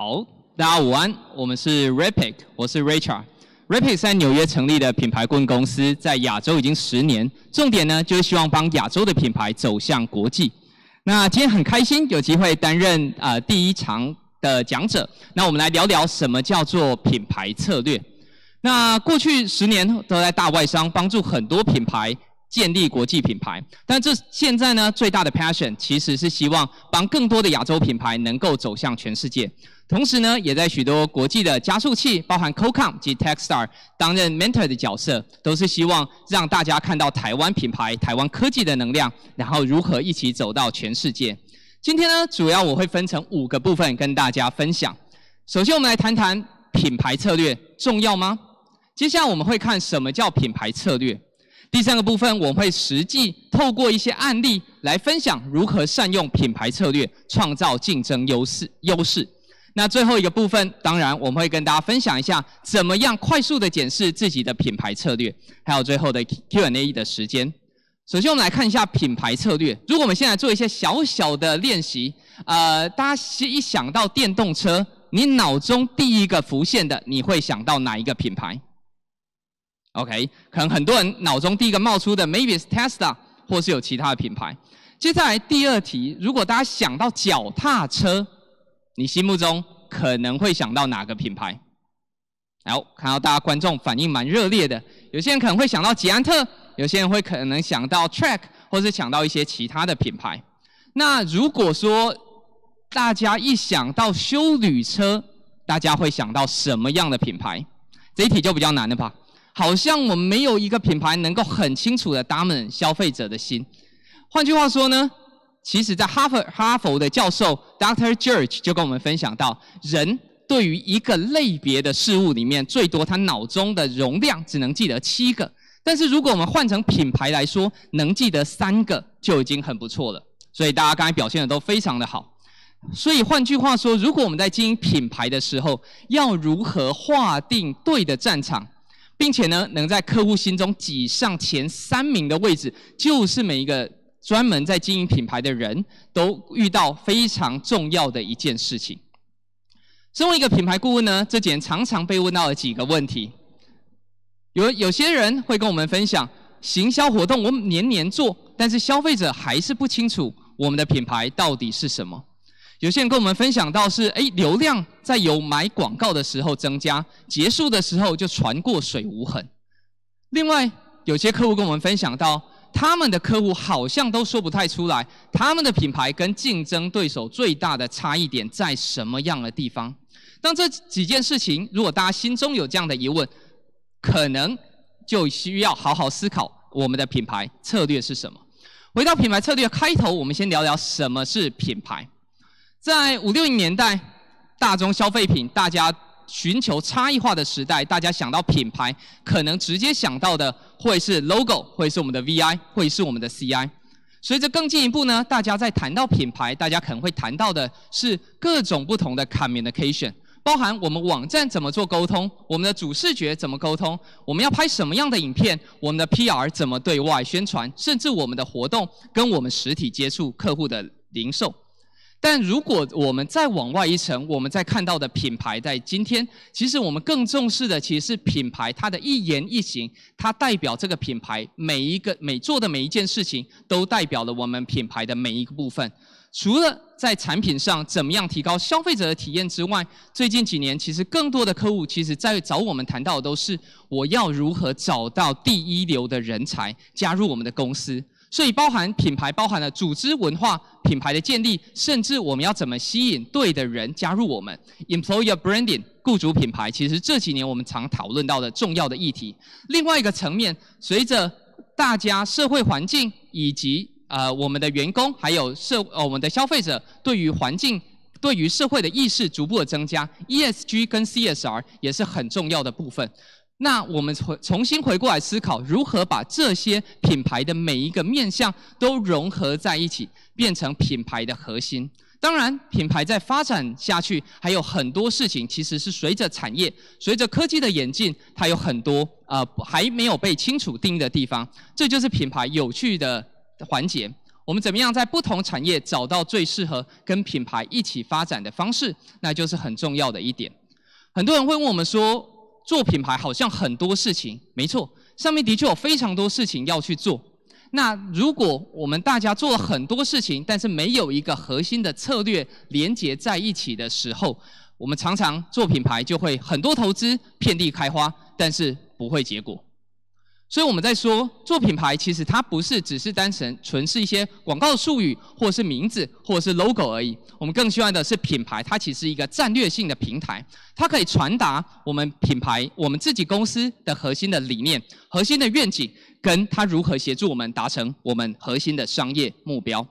好，大家午安。我们是 Rapid，我是 r a c h e l Rapid 在纽约成立的品牌顾问公司，在亚洲已经十年。重点呢，就是希望帮亚洲的品牌走向国际。那今天很开心有机会担任啊第一场的讲者。那我们来聊聊什么叫做品牌策略。那过去十年都在大外商帮助很多品牌。建立国际品牌，但这现在呢最大的 passion 其实是希望帮更多的亚洲品牌能够走向全世界。同时呢，也在许多国际的加速器，包含 CoCom 及 TechStar，担任 mentor 的角色，都是希望让大家看到台湾品牌、台湾科技的能量，然后如何一起走到全世界。今天呢，主要我会分成五个部分跟大家分享。首先，我们来谈谈品牌策略重要吗？接下来我们会看什么叫品牌策略。第三个部分，我们会实际透过一些案例来分享如何善用品牌策略创造竞争优势优势。那最后一个部分，当然我们会跟大家分享一下怎么样快速的检视自己的品牌策略，还有最后的 Q&A 的时间。首先，我们来看一下品牌策略。如果我们现在做一些小小的练习，呃，大家一想到电动车，你脑中第一个浮现的，你会想到哪一个品牌？OK，可能很多人脑中第一个冒出的 maybe 是 t e s l a 或是有其他的品牌。接下来第二题，如果大家想到脚踏车，你心目中可能会想到哪个品牌？好，看到大家观众反应蛮热烈的，有些人可能会想到捷安特，有些人会可能想到 Track，或是想到一些其他的品牌。那如果说大家一想到修旅车，大家会想到什么样的品牌？这一题就比较难了吧。好像我们没有一个品牌能够很清楚的打满消费者的心。换句话说呢，其实在哈佛哈佛的教授 Doctor George 就跟我们分享到，人对于一个类别的事物里面，最多他脑中的容量只能记得七个，但是如果我们换成品牌来说，能记得三个就已经很不错了。所以大家刚才表现的都非常的好。所以换句话说，如果我们在经营品牌的时候，要如何划定对的战场？并且呢，能在客户心中挤上前三名的位置，就是每一个专门在经营品牌的人都遇到非常重要的一件事情。身为一个品牌顾问呢，这几年常常被问到的几个问题，有有些人会跟我们分享，行销活动我们年年做，但是消费者还是不清楚我们的品牌到底是什么。有些人跟我们分享到是：哎，流量在有买广告的时候增加，结束的时候就传过水无痕。另外，有些客户跟我们分享到，他们的客户好像都说不太出来，他们的品牌跟竞争对手最大的差异点在什么样的地方？当这几件事情，如果大家心中有这样的疑问，可能就需要好好思考我们的品牌策略是什么。回到品牌策略开头，我们先聊聊什么是品牌。在五六零年代，大众消费品大家寻求差异化的时代，大家想到品牌，可能直接想到的会是 logo，会是我们的 VI，会是我们的 CI。随着更进一步呢，大家在谈到品牌，大家可能会谈到的是各种不同的 communication，包含我们网站怎么做沟通，我们的主视觉怎么沟通，我们要拍什么样的影片，我们的 PR 怎么对外宣传，甚至我们的活动跟我们实体接触客户的零售。但如果我们再往外一层，我们再看到的品牌在今天，其实我们更重视的其实是品牌它的一言一行，它代表这个品牌每一个每做的每一件事情，都代表了我们品牌的每一个部分。除了在产品上怎么样提高消费者的体验之外，最近几年其实更多的客户其实在找我们谈到的都是我要如何找到第一流的人才加入我们的公司。所以包含品牌，包含了组织文化。品牌的建立，甚至我们要怎么吸引对的人加入我们？Employer Branding，雇主品牌，其实这几年我们常讨论到的重要的议题。另外一个层面，随着大家社会环境以及呃我们的员工还有社呃、我们的消费者对于环境、对于社会的意识逐步的增加，ESG 跟 CSR 也是很重要的部分。那我们重重新回过来思考，如何把这些品牌的每一个面向都融合在一起，变成品牌的核心。当然，品牌在发展下去还有很多事情，其实是随着产业、随着科技的演进，它有很多啊还没有被清楚定义的地方。这就是品牌有趣的环节。我们怎么样在不同产业找到最适合跟品牌一起发展的方式，那就是很重要的一点。很多人会问我们说。做品牌好像很多事情，没错，上面的确有非常多事情要去做。那如果我们大家做了很多事情，但是没有一个核心的策略连接在一起的时候，我们常常做品牌就会很多投资遍地开花，但是不会结果。所以我们在说做品牌，其实它不是只是单纯纯是一些广告术语，或者是名字，或者是 logo 而已。我们更希望的是品牌，它其实一个战略性的平台，它可以传达我们品牌、我们自己公司的核心的理念、核心的愿景，跟它如何协助我们达成我们核心的商业目标。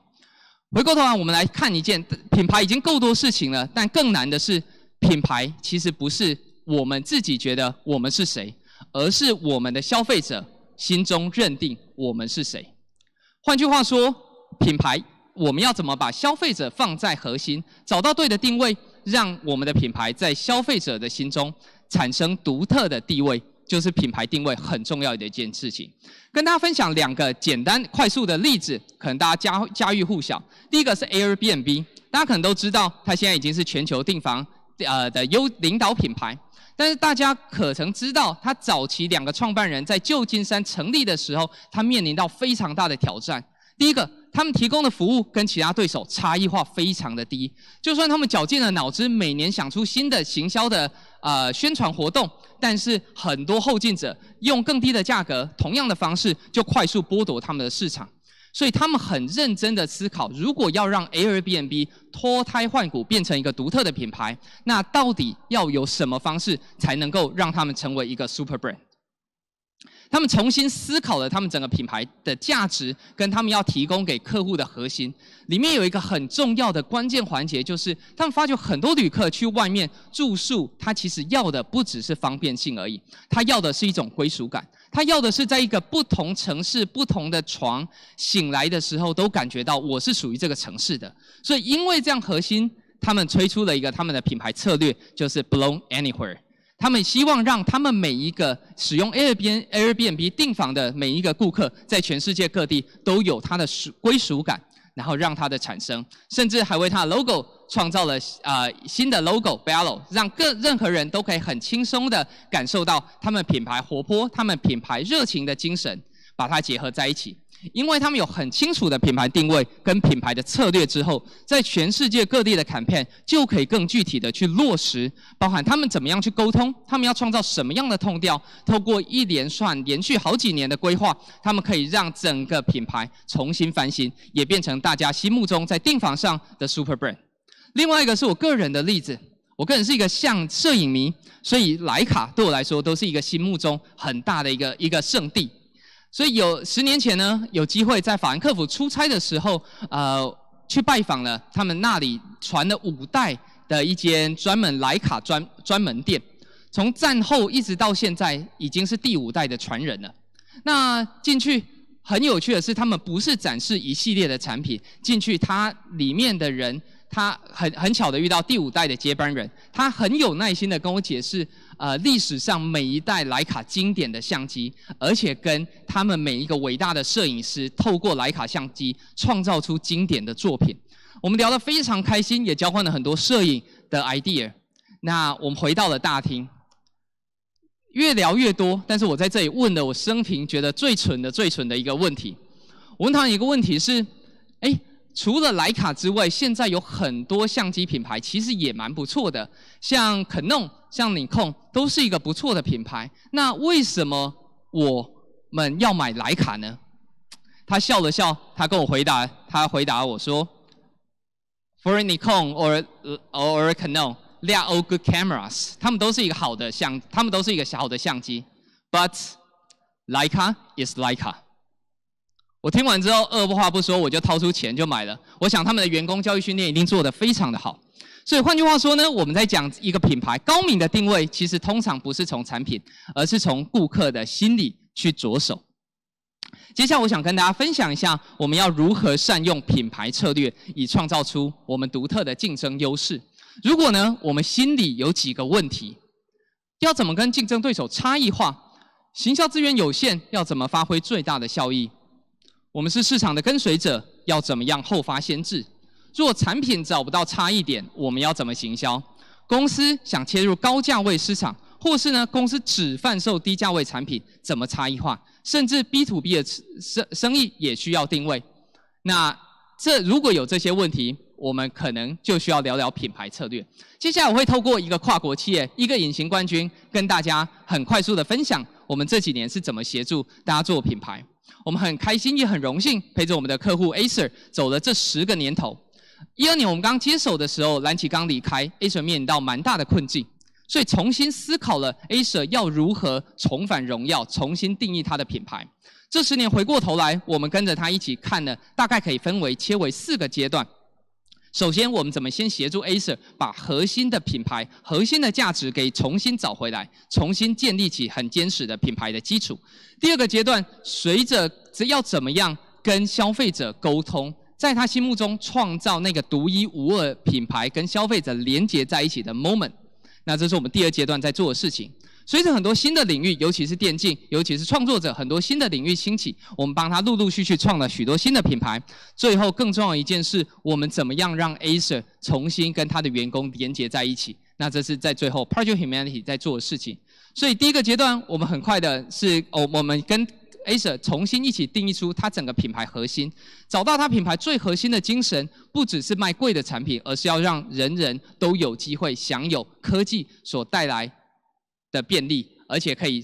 回过头来，我们来看一件品牌已经够多事情了，但更难的是品牌其实不是我们自己觉得我们是谁。而是我们的消费者心中认定我们是谁。换句话说，品牌我们要怎么把消费者放在核心，找到对的定位，让我们的品牌在消费者的心中产生独特的地位，就是品牌定位很重要的一件事情。跟大家分享两个简单快速的例子，可能大家家家喻户晓。第一个是 Airbnb，大家可能都知道，它现在已经是全球订房呃的优领导品牌。但是大家可曾知道，他早期两个创办人在旧金山成立的时候，他面临到非常大的挑战。第一个，他们提供的服务跟其他对手差异化非常的低，就算他们绞尽了脑汁，每年想出新的行销的呃宣传活动，但是很多后进者用更低的价格，同样的方式，就快速剥夺他们的市场。所以他们很认真的思考，如果要让 Airbnb 脱胎换骨，变成一个独特的品牌，那到底要有什么方式才能够让他们成为一个 super brand？他们重新思考了他们整个品牌的价值，跟他们要提供给客户的核心。里面有一个很重要的关键环节，就是他们发觉很多旅客去外面住宿，他其实要的不只是方便性而已，他要的是一种归属感。他要的是在一个不同城市、不同的床醒来的时候，都感觉到我是属于这个城市的。所以，因为这样核心，他们推出了一个他们的品牌策略，就是 belong anywhere。他们希望让他们每一个使用 Airbnb Airbnb 定房的每一个顾客，在全世界各地都有他的属归属感，然后让它的产生，甚至还为它 logo。创造了呃新的 l o g o b e l l o 让各任何人都可以很轻松的感受到他们品牌活泼、他们品牌热情的精神，把它结合在一起。因为他们有很清楚的品牌定位跟品牌的策略之后，在全世界各地的 campaign 就可以更具体的去落实，包含他们怎么样去沟通，他们要创造什么样的痛调，透过一连串连续好几年的规划，他们可以让整个品牌重新翻新，也变成大家心目中在订房上的 super brand。另外一个是我个人的例子，我个人是一个像摄影迷，所以徕卡对我来说都是一个心目中很大的一个一个圣地。所以有十年前呢，有机会在法兰克福出差的时候，呃，去拜访了他们那里传了五代的一间专门徕卡专专门店，从战后一直到现在已经是第五代的传人了。那进去很有趣的是，他们不是展示一系列的产品，进去它里面的人。他很很巧的遇到第五代的接班人，他很有耐心的跟我解释，呃，历史上每一代徕卡经典的相机，而且跟他们每一个伟大的摄影师透过徕卡相机创造出经典的作品。我们聊得非常开心，也交换了很多摄影的 idea。那我们回到了大厅，越聊越多，但是我在这里问了我生平觉得最蠢的最蠢的一个问题，我问他一个问题是。除了徕卡之外，现在有很多相机品牌，其实也蛮不错的，像 Canon、像尼控都是一个不错的品牌。那为什么我们要买徕卡呢？他笑了笑，他跟我回答，他回答我说：“For Nikon or or Canon, they are all good cameras. 他们都是一个好的相，他们都是一个好的相机。But, Leica is Leica.” 我听完之后，二话不说，我就掏出钱就买了。我想他们的员工教育训练一定做得非常的好。所以换句话说呢，我们在讲一个品牌高明的定位，其实通常不是从产品，而是从顾客的心理去着手。接下来我想跟大家分享一下，我们要如何善用品牌策略，以创造出我们独特的竞争优势。如果呢，我们心里有几个问题，要怎么跟竞争对手差异化？行销资源有限，要怎么发挥最大的效益？我们是市场的跟随者，要怎么样后发先至？若产品找不到差异点，我们要怎么行销？公司想切入高价位市场，或是呢，公司只贩售低价位产品，怎么差异化？甚至 B to B 的生生意也需要定位。那这如果有这些问题，我们可能就需要聊聊品牌策略。接下来我会透过一个跨国企业，一个隐形冠军，跟大家很快速的分享我们这几年是怎么协助大家做品牌。我们很开心也很荣幸陪着我们的客户 a s e r 走了这十个年头。一二年我们刚接手的时候，蓝旗刚离开 a s e r 面临到蛮大的困境，所以重新思考了 a s e r 要如何重返荣耀，重新定义它的品牌。这十年回过头来，我们跟着它一起看了，大概可以分为切为四个阶段。首先，我们怎么先协助 A r 把核心的品牌、核心的价值给重新找回来，重新建立起很坚实的品牌的基础。第二个阶段，随着要怎么样跟消费者沟通，在他心目中创造那个独一无二品牌跟消费者连接在一起的 moment，那这是我们第二阶段在做的事情。随着很多新的领域，尤其是电竞，尤其是创作者，很多新的领域兴起。我们帮他陆陆续续创了许多新的品牌。最后，更重要一件事，我们怎么样让 a s e r 重新跟他的员工连接在一起？那这是在最后 Project Humanity 在做的事情。所以，第一个阶段，我们很快的是，我我们跟 a s e r 重新一起定义出它整个品牌核心，找到它品牌最核心的精神，不只是卖贵的产品，而是要让人人都有机会享有科技所带来。的便利，而且可以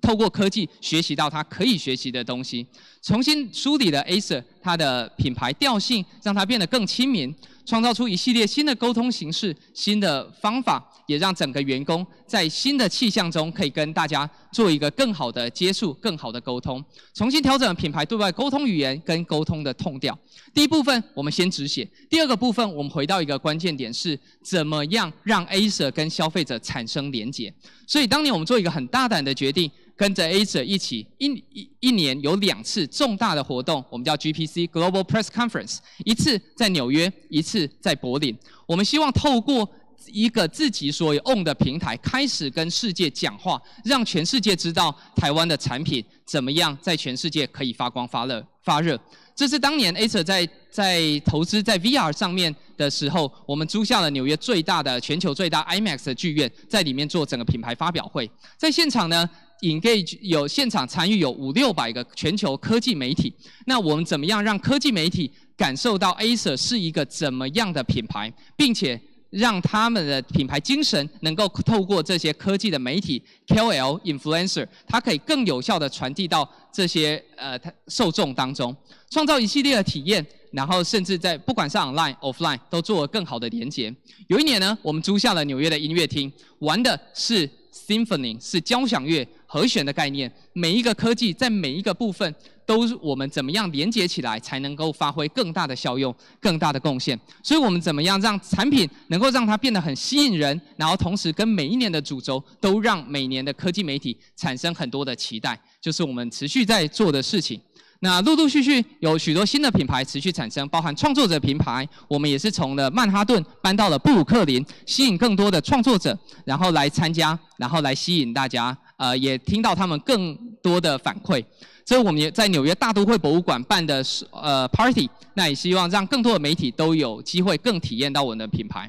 透过科技学习到它可以学习的东西，重新梳理了 a c e r 它的品牌调性，让它变得更亲民。创造出一系列新的沟通形式、新的方法，也让整个员工在新的气象中可以跟大家做一个更好的接触、更好的沟通。重新调整品牌对外沟通语言跟沟通的痛调。第一部分我们先止血，第二个部分我们回到一个关键点是怎么样让 a s r 跟消费者产生连结。所以当年我们做一个很大胆的决定。跟着 Acer 一起，一一一年有两次重大的活动，我们叫 GPC（Global Press Conference），一次在纽约，一次在柏林。我们希望透过一个自己所有 o w n 的平台，开始跟世界讲话，让全世界知道台湾的产品怎么样在全世界可以发光发热。发热。这是当年 Acer 在在投资在 VR 上面的时候，我们租下了纽约最大的、全球最大 IMAX 的剧院，在里面做整个品牌发表会。在现场呢。engage 有现场参与有五六百个全球科技媒体，那我们怎么样让科技媒体感受到 a c e r 是一个怎么样的品牌，并且让他们的品牌精神能够透过这些科技的媒体 KOL influencer，它可以更有效的传递到这些呃受众当中，创造一系列的体验，然后甚至在不管是 online offline 都做了更好的连接。有一年呢，我们租下了纽约的音乐厅，玩的是。Symphony 是交响乐和弦的概念，每一个科技在每一个部分，都是我们怎么样连接起来，才能够发挥更大的效用、更大的贡献。所以我们怎么样让产品能够让它变得很吸引人，然后同时跟每一年的主轴都让每年的科技媒体产生很多的期待，就是我们持续在做的事情。那陆陆续续有许多新的品牌持续产生，包含创作者品牌，我们也是从了曼哈顿搬到了布鲁克林，吸引更多的创作者，然后来参加，然后来吸引大家，呃，也听到他们更多的反馈。所以我们也在纽约大都会博物馆办的呃 party，那也希望让更多的媒体都有机会更体验到我们的品牌。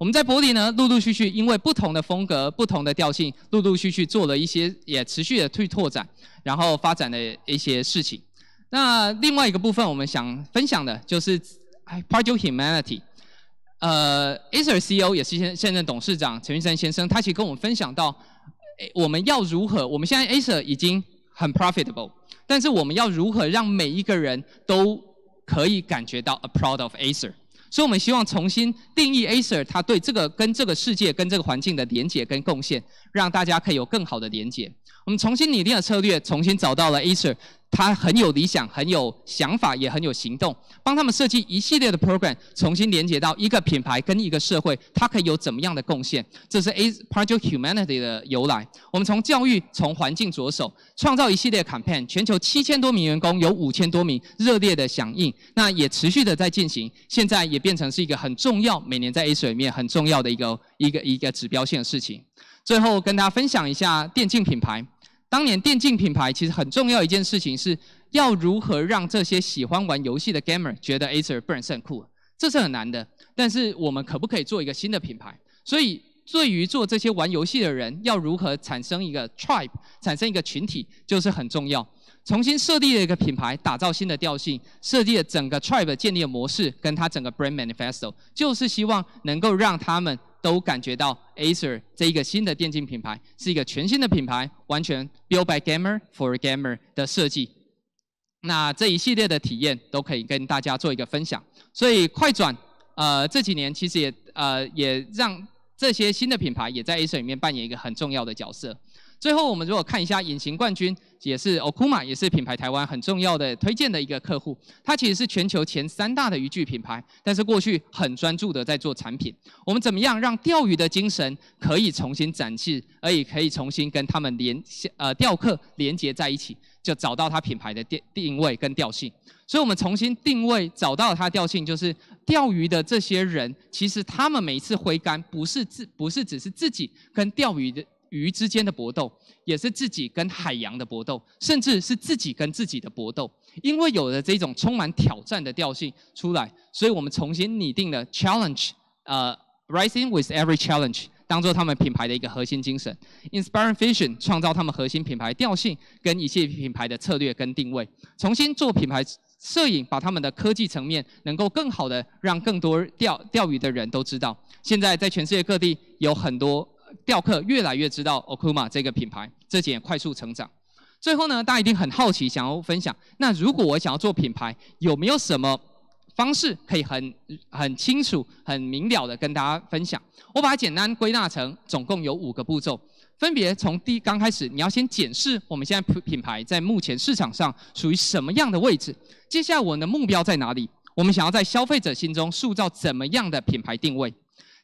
我们在柏林呢，陆陆续续因为不同的风格、不同的调性，陆陆续续做了一些，也持续的去拓展，然后发展的一些事情。那另外一个部分，我们想分享的就是，Part of Humanity。呃 a s e r CEO 也是现现任董事长陈云山先生，他其实跟我们分享到，我们要如何？我们现在 a s e r 已经很 Profitable，但是我们要如何让每一个人都可以感觉到 A proud of a s e r 所以我们希望重新定义 a s e r 它对这个跟这个世界、跟这个环境的连接跟贡献。让大家可以有更好的连接。我们重新拟定了策略，重新找到了 Acer，他很有理想，很有想法，也很有行动，帮他们设计一系列的 program，重新连接到一个品牌跟一个社会，它可以有怎么样的贡献？这是 A Project Humanity 的由来。我们从教育、从环境着手，创造一系列 campaign，全球七千多名员工，有五千多名热烈的响应，那也持续的在进行。现在也变成是一个很重要，每年在 Acer 里面很重要的一个一个一个指标性的事情。最后跟大家分享一下电竞品牌。当年电竞品牌其实很重要一件事情是要如何让这些喜欢玩游戏的 g a m e r 觉得 Acer b r a n 是很酷，这是很难的。但是我们可不可以做一个新的品牌？所以对于做这些玩游戏的人，要如何产生一个 tribe，产生一个群体，就是很重要。重新设立了一个品牌，打造新的调性，设计了整个 tribe 建立的模式，跟它整个 brand manifesto，就是希望能够让他们。都感觉到 Acer 这一个新的电竞品牌是一个全新的品牌，完全 Built by gamer for gamer 的设计。那这一系列的体验都可以跟大家做一个分享。所以快转，呃，这几年其实也呃也让这些新的品牌也在 Acer 里面扮演一个很重要的角色。最后，我们如果看一下隐形冠军，也是 Okuma，也是品牌台湾很重要的推荐的一个客户。它其实是全球前三大的渔具品牌，但是过去很专注的在做产品。我们怎么样让钓鱼的精神可以重新展示，而也可以重新跟他们连线，呃，钓客连接在一起，就找到它品牌的定定位跟调性。所以我们重新定位，找到它调性，就是钓鱼的这些人，其实他们每一次挥杆，不是自不是只是自己跟钓鱼的。鱼之间的搏斗，也是自己跟海洋的搏斗，甚至是自己跟自己的搏斗。因为有了这种充满挑战的调性出来，所以我们重新拟定了 challenge，呃，rising with every challenge，当做他们品牌的一个核心精神 i n s p i r i n g fishing，创造他们核心品牌调性跟一切品牌的策略跟定位，重新做品牌摄影，把他们的科技层面能够更好的让更多钓钓鱼的人都知道。现在在全世界各地有很多。钓客越来越知道 OKUMA 这个品牌，这几年快速成长。最后呢，大家一定很好奇，想要分享。那如果我想要做品牌，有没有什么方式可以很很清楚、很明了的跟大家分享？我把它简单归纳成总共有五个步骤，分别从第刚开始，你要先检视我们现在品牌在目前市场上属于什么样的位置。接下来，我的目标在哪里？我们想要在消费者心中塑造怎么样的品牌定位？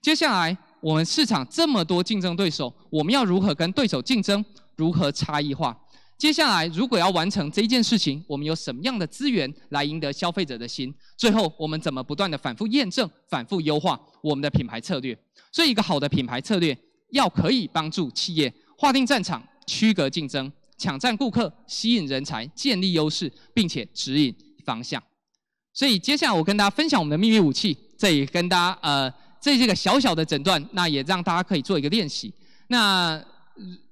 接下来。我们市场这么多竞争对手，我们要如何跟对手竞争？如何差异化？接下来如果要完成这件事情，我们有什么样的资源来赢得消费者的心？最后我们怎么不断的反复验证、反复优化我们的品牌策略？所以一个好的品牌策略要可以帮助企业划定战场、区隔竞争、抢占顾客、吸引人才、建立优势，并且指引方向。所以接下来我跟大家分享我们的秘密武器，这也跟大家呃。这是一个小小的诊断，那也让大家可以做一个练习。那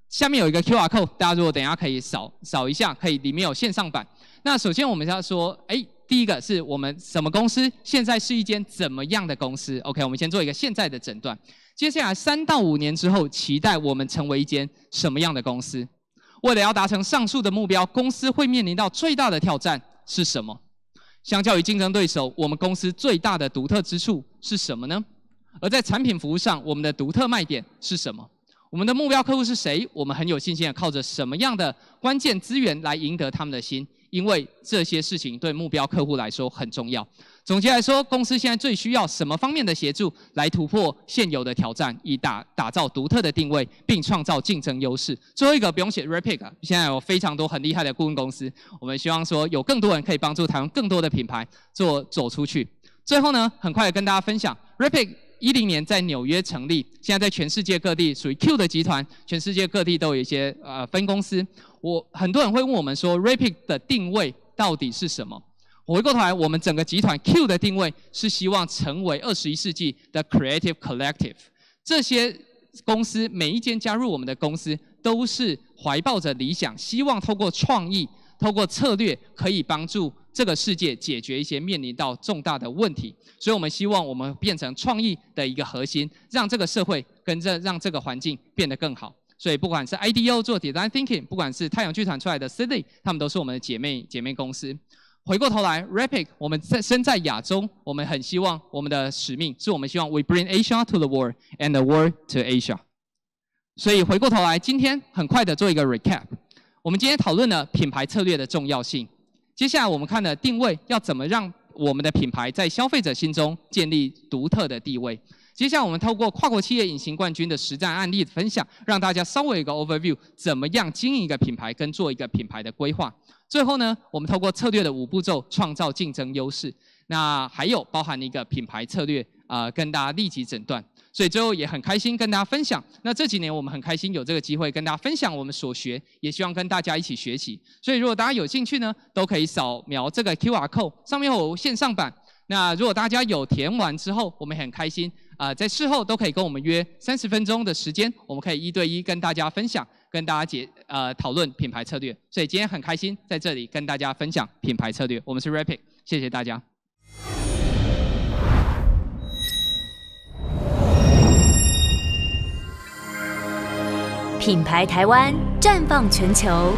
下面有一个 QR code，大家如果等下可以扫扫一下，可以里面有线上版。那首先我们要说，哎，第一个是我们什么公司？现在是一间怎么样的公司？OK，我们先做一个现在的诊断。接下来三到五年之后，期待我们成为一间什么样的公司？为了要达成上述的目标，公司会面临到最大的挑战是什么？相较于竞争对手，我们公司最大的独特之处是什么呢？而在产品服务上，我们的独特卖点是什么？我们的目标客户是谁？我们很有信心的靠着什么样的关键资源来赢得他们的心？因为这些事情对目标客户来说很重要。总结来说，公司现在最需要什么方面的协助来突破现有的挑战，以打打造独特的定位，并创造竞争优势？最后一个不用写 Rapid，现在有非常多很厉害的顾问公司，我们希望说有更多人可以帮助台湾更多的品牌做走出去。最后呢，很快的跟大家分享 Rapid。一零年在纽约成立，现在在全世界各地属于 Q 的集团，全世界各地都有一些呃分公司。我很多人会问我们说，Rapid 的定位到底是什么？回过头来，我们整个集团 Q 的定位是希望成为二十一世纪的 Creative Collective。这些公司每一间加入我们的公司，都是怀抱着理想，希望透过创意、透过策略，可以帮助。这个世界解决一些面临到重大的问题，所以我们希望我们变成创意的一个核心，让这个社会跟着，让这个环境变得更好。所以不管是 i d o 做 design thinking，不管是太阳剧团出来的 City，他们都是我们的姐妹姐妹公司。回过头来，Rapid，我们在身在亚洲，我们很希望我们的使命是我们希望 We bring Asia to the world and the world to Asia。所以回过头来，今天很快的做一个 recap，我们今天讨论了品牌策略的重要性。接下来我们看的定位要怎么让我们的品牌在消费者心中建立独特的地位。接下来我们透过跨国企业隐形冠军的实战案例分享，让大家稍微有个 overview，怎么样经营一个品牌跟做一个品牌的规划。最后呢，我们透过策略的五步骤创造竞争优势。那还有包含一个品牌策略啊，跟大家立即诊断。所以最后也很开心跟大家分享。那这几年我们很开心有这个机会跟大家分享我们所学，也希望跟大家一起学习。所以如果大家有兴趣呢，都可以扫描这个 QR code 上面有线上版。那如果大家有填完之后，我们很开心啊，在事后都可以跟我们约三十分钟的时间，我们可以一对一跟大家分享，跟大家解呃讨论品牌策略。所以今天很开心在这里跟大家分享品牌策略，我们是 Rapid，谢谢大家。品牌台湾绽放全球。